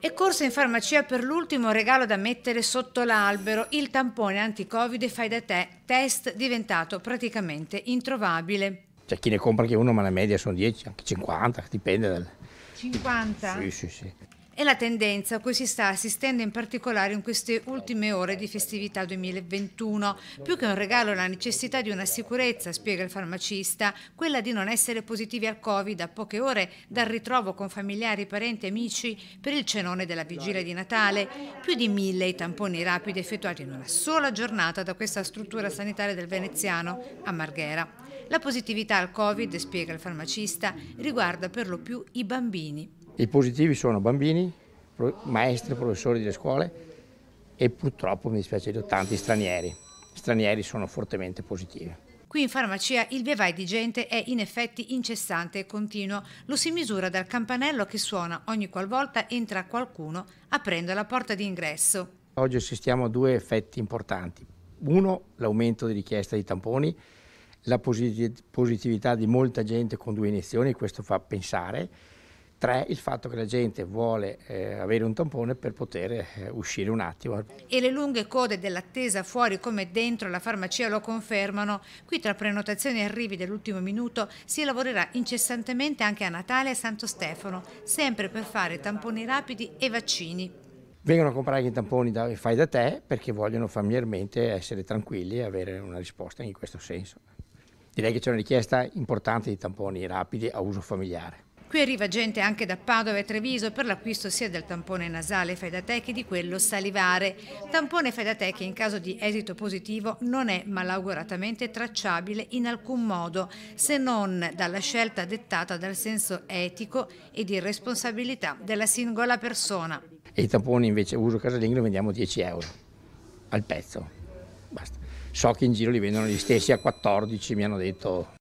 e corse in farmacia per l'ultimo regalo da mettere sotto l'albero, il tampone anti-covid fai da te, test diventato praticamente introvabile. C'è cioè, chi ne compra che uno, ma la media sono 10, anche 50, dipende dal... 50? Sì, sì, sì. È la tendenza a cui si sta assistendo in particolare in queste ultime ore di festività 2021. Più che un regalo la necessità di una sicurezza, spiega il farmacista, quella di non essere positivi al Covid a poche ore dal ritrovo con familiari, parenti e amici per il cenone della vigilia di Natale. Più di mille i tamponi rapidi effettuati in una sola giornata da questa struttura sanitaria del veneziano a Marghera. La positività al Covid, spiega il farmacista, riguarda per lo più i bambini. I positivi sono bambini, maestri, professori delle scuole e purtroppo, mi dispiace dire, tanti stranieri. Stranieri sono fortemente positivi. Qui in farmacia il via vai di gente è in effetti incessante e continuo. Lo si misura dal campanello che suona ogni qualvolta entra qualcuno aprendo la porta di ingresso. Oggi assistiamo a due effetti importanti. Uno, l'aumento di richiesta di tamponi, la positività di molta gente con due iniezioni, questo fa pensare Tre, il fatto che la gente vuole eh, avere un tampone per poter eh, uscire un attimo. E le lunghe code dell'attesa fuori come dentro la farmacia lo confermano. Qui tra prenotazioni e arrivi dell'ultimo minuto si lavorerà incessantemente anche a Natale e Santo Stefano, sempre per fare tamponi rapidi e vaccini. Vengono a comprare i tamponi da, fai da te perché vogliono familiarmente essere tranquilli e avere una risposta in questo senso. Direi che c'è una richiesta importante di tamponi rapidi a uso familiare. Qui arriva gente anche da Padova e Treviso per l'acquisto sia del tampone nasale fai da te che di quello salivare. Tampone fai da te che in caso di esito positivo non è malauguratamente tracciabile in alcun modo, se non dalla scelta dettata dal senso etico e di responsabilità della singola persona. E i tamponi invece uso casalingo li vendiamo 10 euro al pezzo. Basta. So che in giro li vendono gli stessi a 14, mi hanno detto